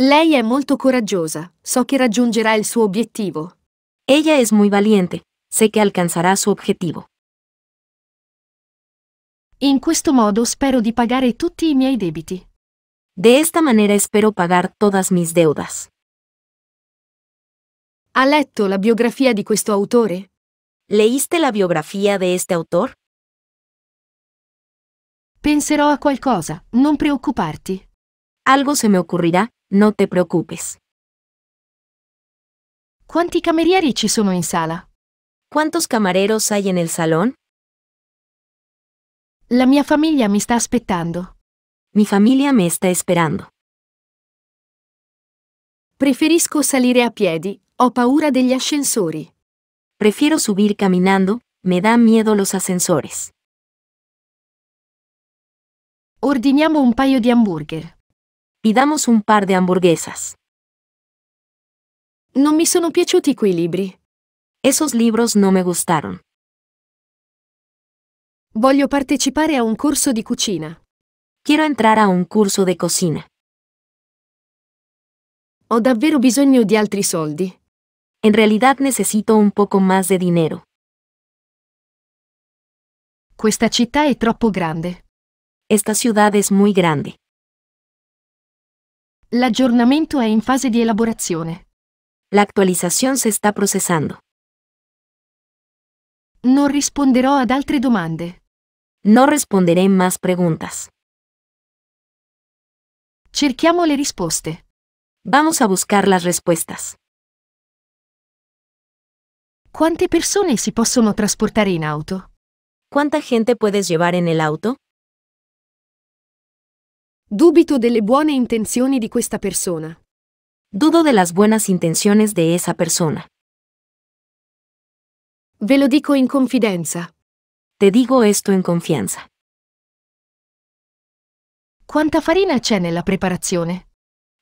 Lei è molto coraggiosa, so che raggiungerà il suo obiettivo. Ella es muy valiente, sé que alcanzará su objetivo. In questo modo spero di pagare tutti i miei debiti. De esta manera espero pagar todas mis deudas. Ha letto la biografia di questo autore? ¿Leíste la biografia de este autor? Penserò a qualcosa, non preoccuparti. Algo se me ocurrirà, No te preocupes. ¿Cuántos camerieri ci sono sala? ¿Cuántos camareros hay en el salón? La mia famiglia mi sta aspettando. Mi familia me está esperando. Preferisco salire a piedi, ho paura degli ascensori. Prefiero subir caminando, me da miedo los ascensores. Ordiniamo un paio di hamburger. Pidamos un par de hamburguesas. No me sono piaciuti quei libri. Esos libros no me gustaron. Voglio partecipare a un corso di cucina. Quiero entrar a un curso de cocina. Ho davvero bisogno di altri soldi. En realidad necesito un poco más de dinero. Questa città è troppo grande. Esta ciudad es muy grande. L'aggiornamento è in fase di elaborazione. La actualización se está procesando. Non risponderò ad altre domande. No responderé más preguntas. Cerchiamo le risposte. Vamos a buscar las respuestas. Quante persone si possono transportar in auto? ¿Cuánta gente puedes llevar en el auto? Dubito delle buone intenzioni di questa persona. Dudo de las buenas intenciones de esa persona. Ve lo dico in confidenza. Te digo esto in confianza. Quanta farina c'è nella preparazione?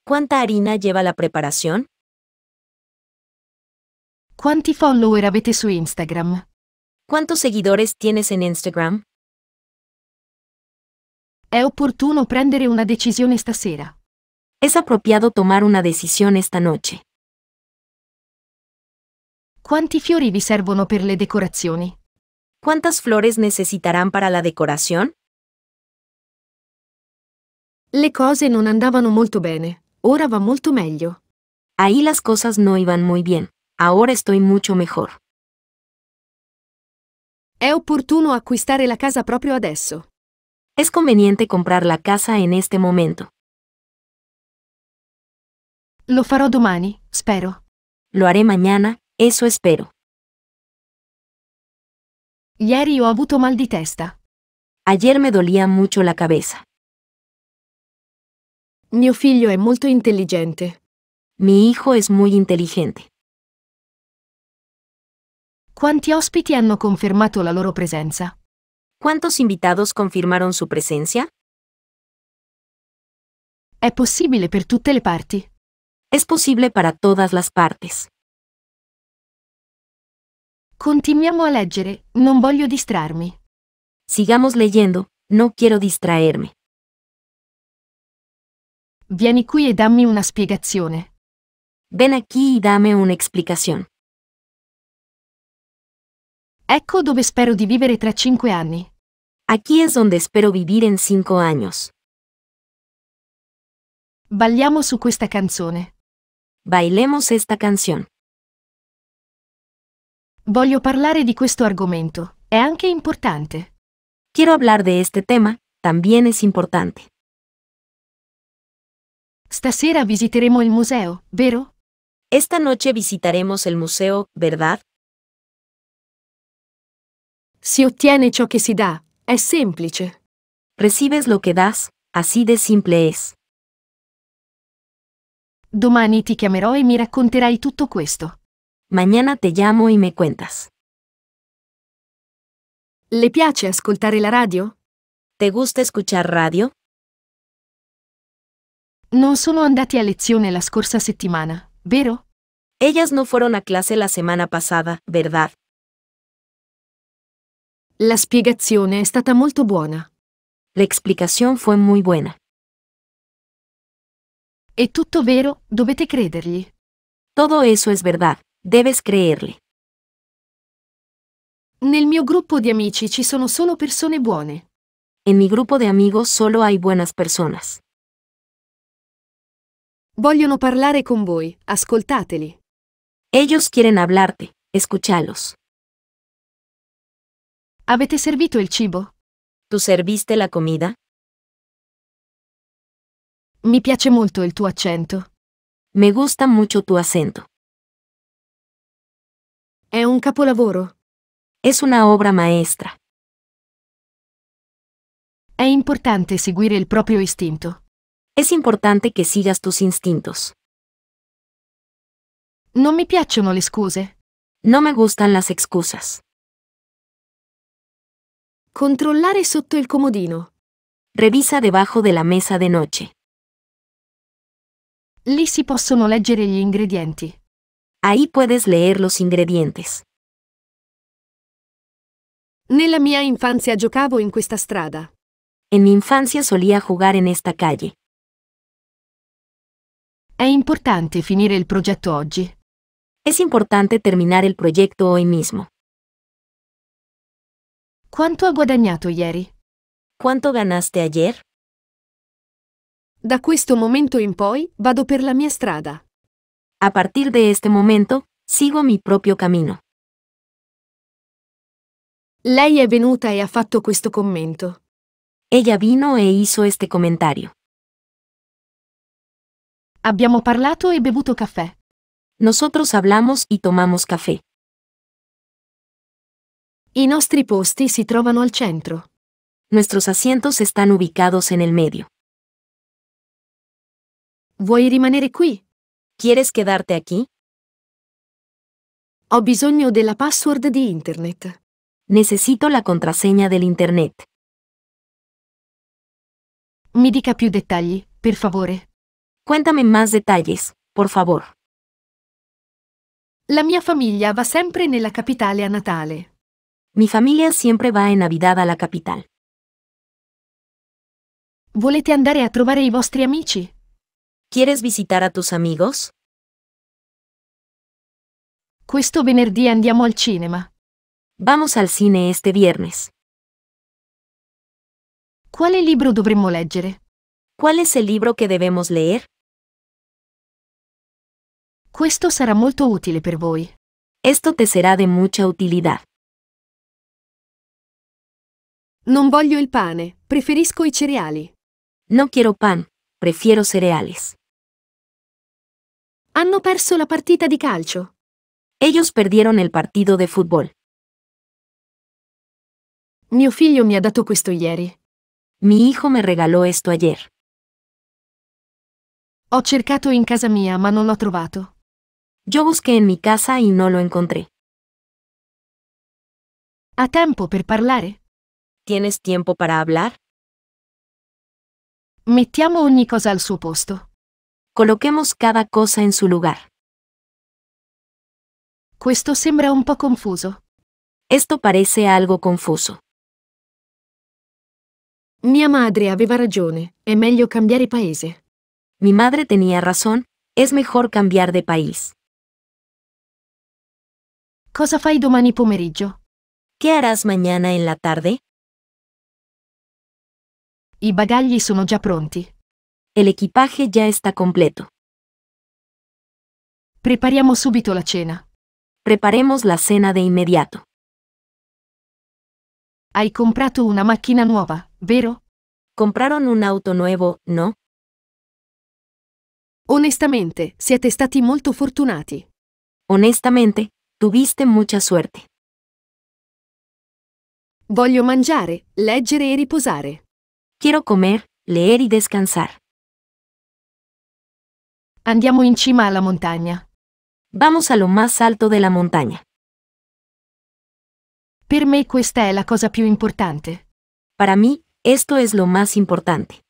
Quanta harina lleva la preparazione? Quanti follower avete su Instagram? Quantos seguidores tienes en Instagram? È opportuno prendere una decisione stasera. Es apropiado tomar una decisión esta noche. Quanti fiori vi servono per le decorazioni? ¿Cuántas flores necesitarán para la decoración? Le cose non andavano molto bene, ora va molto meglio. Ahí las cosas no iban muy bien, ahora estoy mucho mejor. È opportuno acquistare la casa proprio adesso. es conveniente comprar la casa en este momento. Lo farò domani, espero. Lo haré mañana, eso espero. Ieri ho avuto mal di testa. Ayer me dolía mucho la cabeza. Mi figlio è molto intelligente. Mi hijo es muy inteligente. Quanti ospiti hanno confermato la loro presenza? ¿Cuántos invitados confirmaron su presencia? È possibile per tutte le parti. Es posible para todas las partes. Continuiamo a leggere, No voglio distrarmi. Sigamos leyendo, no quiero distraerme. Vieni aquí e dammi una spiegazione. Ven aquí y dame una explicación. Ecco dove spero di vivere tra cinque anni. Aquí es donde espero vivir en cinco años. Balliamo su questa canzone. Bailemos esta canción. Voglio parlare di questo argomento. È anche importante. Quiero hablar de este tema, también es importante. Stasera visiteremo il museo, vero? Esta noche visitaremos el museo, ¿verdad? Si ottiene ciò che si dà, è semplice. Recibes lo che das, así de simple es. Domani ti chiamerò e mi racconterai tutto questo. Mañana te llamo y me cuentas. Le piace ascoltare la radio? ¿Te gusta escuchar radio? Non sono andati a lezione la scorsa settimana, vero? Ellas no fueron a clase la semana pasada, ¿verdad? La spiegazione è stata molto buona. La explicación fue muy buena. È tutto vero, dovete credergli. Todo eso es verdad, debes creerle. Nel mio gruppo di amici ci sono solo persone buone. En mi gruppo di amigos solo hay buenas personas. Vogliono parlare con voi, ascoltateli. Ellos quieren hablarte, escúchalos. Avete servito el cibo? ¿Tú serviste la comida? Mi piace molto il tuo accento. Me gusta mucho tu acento. ¿Es un capolavoro. Es una obra maestra. Es importante seguire el propio instinto. Es importante que sigas tus instintos. No mi piacciono le excusas. No me gustan las excusas. Controllare sotto il comodino. Revisa debajo de la mesa de noche. Lì si possono leggere gli ingredienti. Ahí puedes leer los ingredientes. Nella mia infanzia giocavo in questa strada. En mi infancia solía jugar en esta calle. È importante finire il progetto oggi. Es importante terminar el proyecto hoy mismo. Quanto ha guadagnato ieri? Quanto ganaste ayer? Da questo momento in poi vado per la mia strada. A partir de este momento, sigo mi proprio cammino. Lei è venuta e ha fatto questo commento. Ella vino e hizo este commentario. Abbiamo parlato e bevuto caffè. Nosotros hablamos y tomamos caffè. I nostri posti si trovano al centro. Nuestros asientos están ubicados en el medio. Vuoi rimanere qui? ¿Quieres quedarte aquí? Ho bisogno della password di internet. Necesito la contraseña internet. Mi dica più dettagli, per favore. Cuéntame más detalles, por favor. La mia famiglia va sempre nella capitale a Natale. Mi familia siempre va en Navidad a la capital. Volete andare a trovare i vostri amici? ¿Quieres visitar a tus amigos? Questo venerdì andiamo al cinema. Vamos al cine este viernes. Quale libro dovremmo leggere? ¿Cuál es el libro que debemos leer? ¡Esto será molto útil para voi. Esto te será de mucha utilidad. Non voglio il pane, preferisco i cereali. No quiero pan, prefiero cereales. Hanno perso la partita di calcio. Ellos perdieron el partido de fútbol. Mio figlio mi ha dato questo ieri. Mi hijo me regalò esto ayer. Ho cercato in casa mia, ma non l'ho trovato. Yo busqué en mi casa y no lo encontré. Ha tempo per parlare? Tienes tiempo para hablar? Mettiamo ogni cosa al suo posto. Coloquemos cada cosa en su lugar. Questo sembra un po' confuso. Esto parece algo confuso. Mia madre aveva ragione, è meglio cambiare paese. Mi madre tenía razón, es mejor cambiar de país. Cosa fai domani pomeriggio? ¿Qué harás mañana en la tarde? I bagagli sono già pronti. El equipaje ya está completo. Prepariamo subito la cena. Preparemos la cena de inmediato. Hai comprato una macchina nuova, vero? Compraron un auto nuovo, no? Onestamente, siete stati molto fortunati. Onestamente, tuviste mucha suerte. Voglio mangiare, leggere e riposare. Quiero comer, leer y descansar. Andiamo in cima alla montagna. Vamos a lo más alto de la montaña. Per me questa è la cosa più importante. Para mí, esto es lo más importante.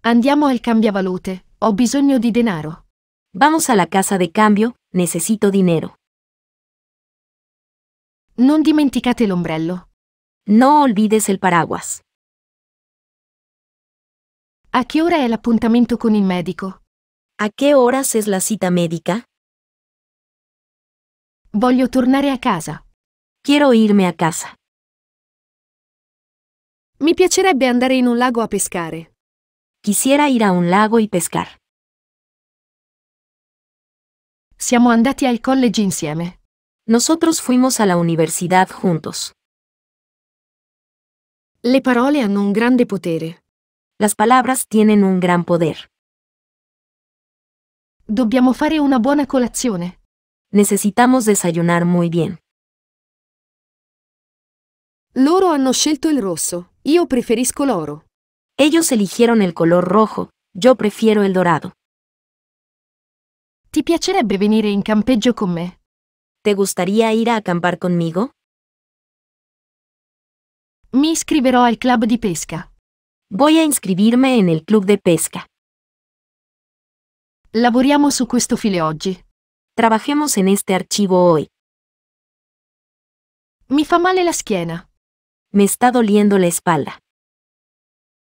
Andiamo al cambiavalute, ho bisogno di denaro. Vamos a la casa de cambio, necesito dinero. Non dimenticate l'ombrello. No olvides el paraguas. A qué hora es el apuntamiento con el médico? A qué horas es la cita médica? Voglio tornare a casa. Quiero irme a casa. Mi piacerebbe andare in un lago a pescare. Quisiera ir a un lago y pescar. Siamo andati al college insieme. Nosotros fuimos a la universidad juntos. Le parole hanno un grande potere. Las palabras tienen un gran poder. Dobbiamo fare una buona colazione. Necesitamos desayunar muy bien. Loro hanno scelto il rosso, io preferisco l'oro. Ellos eligieron el color rojo, yo prefiero el dorado. Ti piacerebbe venire in campeggio con me? ¿Te gustaría ir a acampar conmigo? Mi iscriverò al club di pesca. Voy a inscribirme en el club de pesca. Lavoriamo su questo file oggi. Trabajemos en este archivo hoy. Mi fa male la schiena. Me está doliendo la espalda.